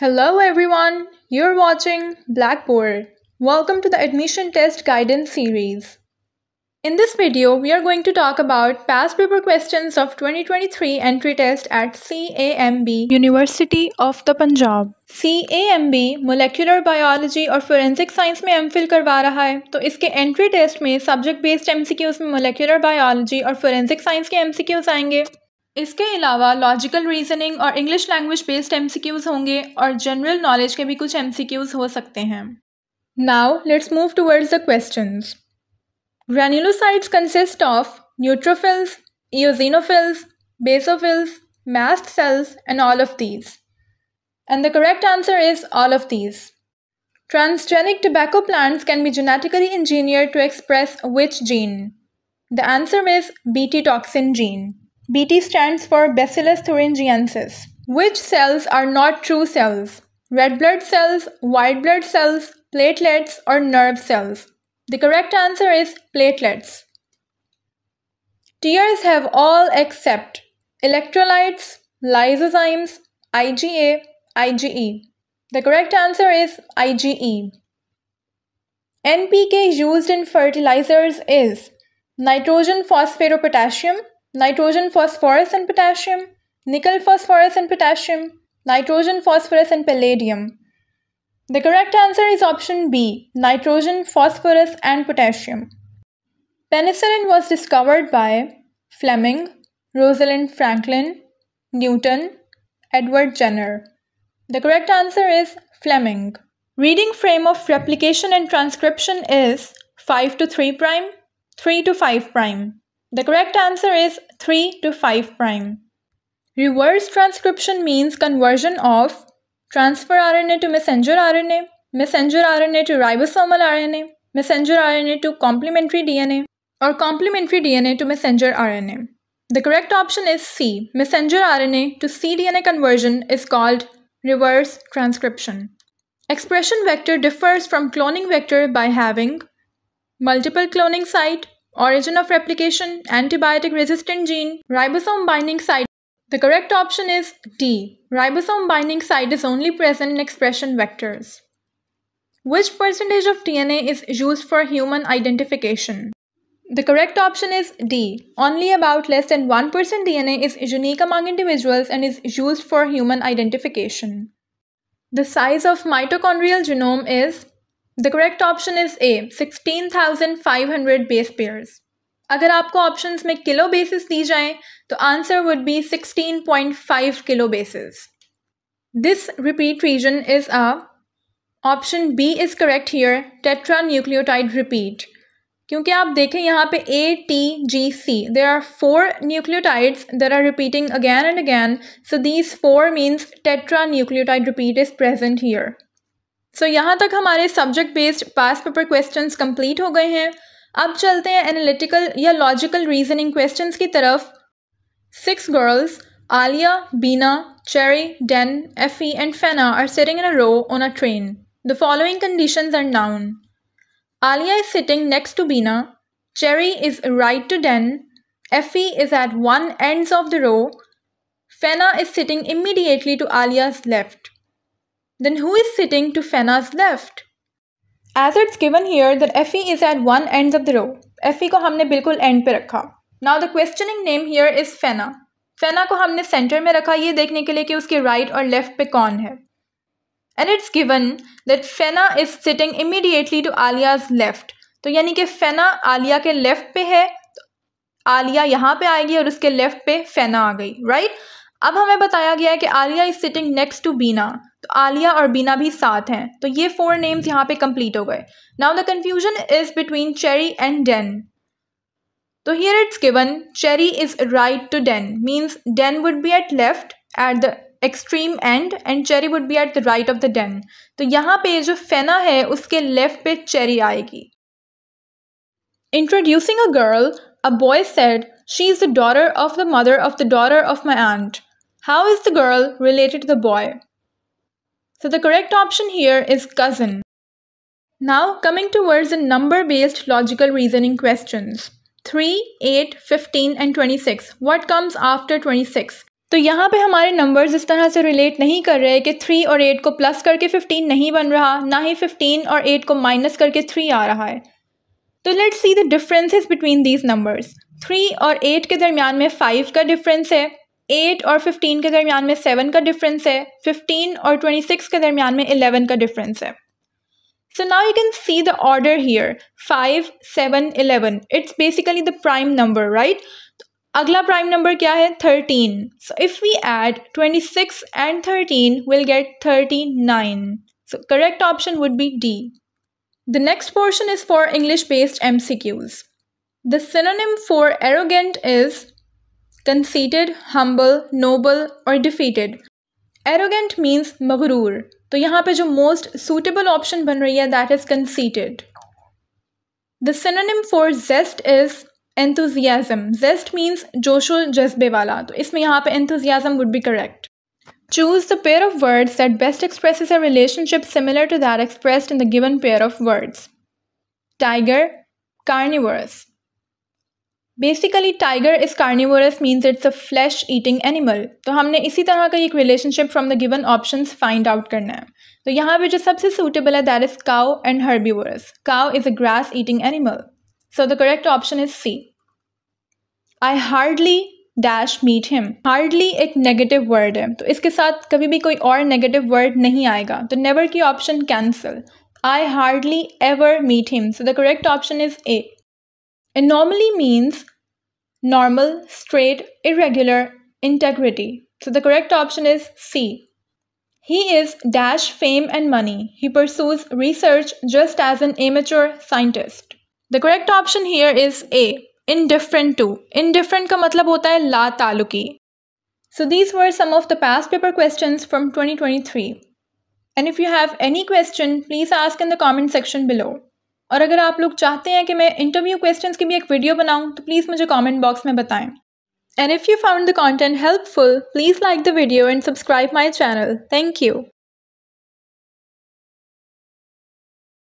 Hello everyone, you're watching Blackboard. Welcome to the Admission Test Guidance Series. In this video, we are going to talk about past paper questions of 2023 entry test at CAMB, University of the Punjab. CAMB Molecular Biology or Forensic Science में MPhil फिल करवा रहा है तो इसके entry test में subject based एम में मोलेक्युलर बायोलॉजी और फोरेंसिक साइंस के एम आएंगे इसके अलावा लॉजिकल रीजनिंग और इंग्लिश लैंग्वेज बेस्ड एम होंगे और जनरल नॉलेज के भी कुछ एम हो सकते हैं now let's move towards the question granulocytes consist of neutrophils eosinophils basophils mast cells and all of these and the correct answer is all of these transgenic tobacco plants can be genetically engineer to express which gene the answer is B T toxin gene BT stands for Bacillus thuringiensis. Which cells are not true cells? Red blood cells, white blood cells, platelets, or nerve cells? The correct answer is platelets. Tears have all except electrolytes, lysozymes, IgA, IgE. The correct answer is IgE. NPK used in fertilizers is nitrogen phosphate potassium, nitrogen, phosphorus, and potassium, nickel, phosphorus, and potassium, nitrogen, phosphorus, and palladium. The correct answer is option B nitrogen, phosphorus, and potassium. Penicillin was discovered by Fleming, Rosalind Franklin, Newton, Edward Jenner. The correct answer is Fleming. Reading frame of replication and transcription is 5 to 3 prime, 3 to 5 prime. The correct answer is 3 to 5 prime. Reverse transcription means conversion of transfer RNA to messenger RNA, messenger RNA to ribosomal RNA, messenger RNA to complementary DNA, or complementary DNA to messenger RNA. The correct option is C. Messenger RNA to cDNA conversion is called reverse transcription. Expression vector differs from cloning vector by having multiple cloning site, Origin of replication, antibiotic resistant gene, ribosome binding site. The correct option is D. Ribosome binding site is only present in expression vectors. Which percentage of DNA is used for human identification? The correct option is D. Only about less than 1% DNA is unique among individuals and is used for human identification. The size of mitochondrial genome is The correct option is A, 16,500 base pairs. अगर आपको option में kilo basis दी जाए तो answer would be sixteen point five kilo basis this repeat region is a option B is correct here tetranucleotide repeat क्योंकि आप देखें यहाँ पे A T G C there are four nucleotides there are repeating again and again so these four means tetranucleotide repeat is present here so so, यहाँ तक हमारे subject based past paper questions complete हो गए हैं अब चलते हैं analytical या लॉजिकल रीजनिंग क्वेश्चंस की तरफ six girls Alia Bina Cherry Den Effie and Fena are sitting in a row on a train the following conditions are known Alia is sitting next to Bina. Cherry is right to Den. Effie is at one ends of the row. Fena is sitting immediately to Alia's left. Then who is sitting to Fena's left? As it's given here that Fe is at one end of the row. Fe ko humne bilkul end pe rakha. Now the questioning name here is Fena. Fena ko humne center mein rakha ye dekhne ke liye ki uske right aur left pe kaun hai. And it's given that Fena is sitting immediately to Alia's left. तो यानी कि फेना आलिया के left पे है तो आलिया यहाँ पे आएगी और उसके लेफ्ट पे फेना आ गई राइट अब हमें बताया गया है कि Alia is sitting next to Bina Alia और बीना भी साथ हैं तो ये फोर नेम्स यहाँ पे कंप्लीट हो गए now the confusion is between Cherry and Den तो here it's given Cherry is right to Den means Den would be at left at the extreme end and Cherry would be at the right of the Den तो यहाँ पे जो फेना है उसके left पे Cherry आएगी introducing a girl a boy said she is the daughter of the mother of the daughter of my aunt how is the girl related to the boy So the correct option here is cousin. Now coming towards the number-based logical reasoning questions. 3, 8, 15 and 26. What comes after 26? तो यहाँ पे हमारे numbers इस तरह से relate नहीं कर रहे कि 3 और 8 को प्लस करके 15 नहीं बन रहा ना ही 15 और 8 को माइनस करके 3 आ रहा है तो let's see the differences between these numbers 3 और 8 के दरमियान में 5 का डिफरेंस है एट और फिफ्टीन के दरमियान में सेवन का डिफरेंस है फिफ्टीन और ट्वेंटी सिक्स के दरमियान में एलेवन का डिफरेंस है So now you can see the order here 5, 7, 11. It's basically the prime number, right? Agla prime number kya hai? 13. So if we add 26 and 13, we'll get 39. So correct option would be D. The next portion is for English-based MCQs. The synonym for arrogant is conceited, humble, noble or defeated. Arrogant means मगरूर So here, the most suitable option बन that is conceited. The synonym for zest is enthusiasm. Zest means जोशो जज्बे वाला So इसमें यहाँ enthusiasm would be correct. Choose the pair of words that best expresses a relationship similar to that expressed in the given pair of words. Tiger, carnivorous. Basically tiger is carnivorous means it's a flesh eating animal तो हमने इसी तरह का एक relationship from the given option find out करना है तो यहाँ पर जो सबसे सूटेबल है that is cow and herbivorous cow is a grass eating animal so the correct option is C I hardly dash meet him hardly एक negative word है तो इसके साथ कभी भी कोई और नेगेटिव वर्ड नहीं आएगा तो नेवर की option cancel I hardly ever meet him so the correct option is A normally means normal, straight, irregular, integrity. So the correct option is C. He is dash fame and money. He pursues research just as an amateur scientist. The correct option here is A. Indifferent to. Indifferent ka matlab hota hai la taluki. So these were some of the past paper questions from 2023. And if you have any question, please ask in the comment section below. और अगर आप लोग चाहते हैं कि मैं interview questions की भी एक वीडियो बनाऊं तो प्लीज़ मुझे कमेंट बॉक्स में बताएं and if you found the content helpful please like the video and subscribe my channel thank you